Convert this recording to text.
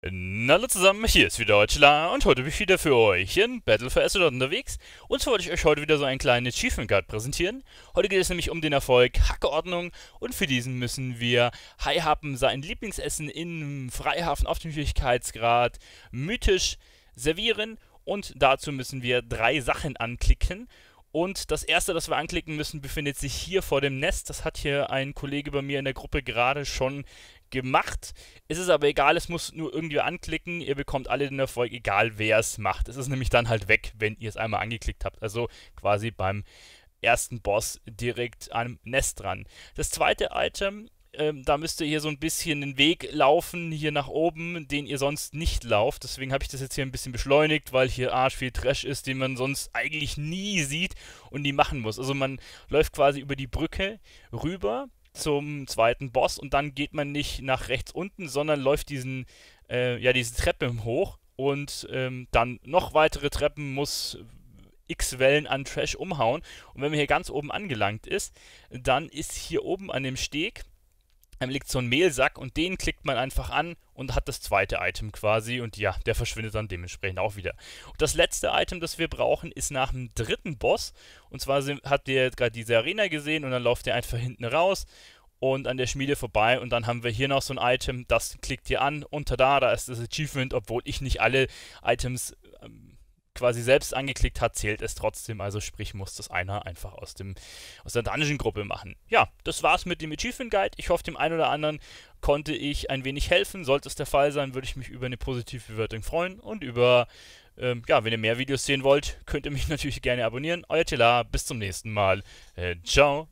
Hallo zusammen, hier ist wieder Deutschler und heute bin ich wieder für euch in Battle for Azeroth unterwegs und zwar wollte ich euch heute wieder so einen kleinen Achievement Guard präsentieren. Heute geht es nämlich um den Erfolg Hackeordnung und für diesen müssen wir Haihappen sein Lieblingsessen im Freihafen auf dem Schwierigkeitsgrad mythisch servieren und dazu müssen wir drei Sachen anklicken und das erste, das wir anklicken müssen, befindet sich hier vor dem Nest. Das hat hier ein Kollege bei mir in der Gruppe gerade schon gemacht. Es ist aber egal, es muss nur irgendwie anklicken. Ihr bekommt alle den Erfolg, egal wer es macht. Es ist nämlich dann halt weg, wenn ihr es einmal angeklickt habt. Also quasi beim ersten Boss direkt am Nest dran. Das zweite Item, ähm, da müsst ihr hier so ein bisschen den Weg laufen, hier nach oben, den ihr sonst nicht lauft. Deswegen habe ich das jetzt hier ein bisschen beschleunigt, weil hier arsch viel Trash ist, den man sonst eigentlich nie sieht und nie machen muss. Also man läuft quasi über die Brücke rüber zum zweiten Boss und dann geht man nicht nach rechts unten, sondern läuft diesen, äh, ja, diese Treppe hoch und ähm, dann noch weitere Treppen muss x Wellen an Trash umhauen. Und wenn man hier ganz oben angelangt ist, dann ist hier oben an dem Steg einem liegt so ein Mehlsack und den klickt man einfach an und hat das zweite Item quasi und ja, der verschwindet dann dementsprechend auch wieder. Und das letzte Item, das wir brauchen, ist nach dem dritten Boss und zwar sind, habt ihr gerade diese Arena gesehen und dann läuft ihr einfach hinten raus und an der Schmiede vorbei und dann haben wir hier noch so ein Item, das klickt ihr an und tada, da ist das Achievement, obwohl ich nicht alle Items quasi selbst angeklickt hat, zählt es trotzdem. Also sprich, muss das einer einfach aus, dem, aus der Dungeon-Gruppe machen. Ja, das war's mit dem Achievement Guide. Ich hoffe, dem einen oder anderen konnte ich ein wenig helfen. Sollte es der Fall sein, würde ich mich über eine positive Bewertung freuen und über, ähm, ja, wenn ihr mehr Videos sehen wollt, könnt ihr mich natürlich gerne abonnieren. Euer Tela, bis zum nächsten Mal. Äh, ciao.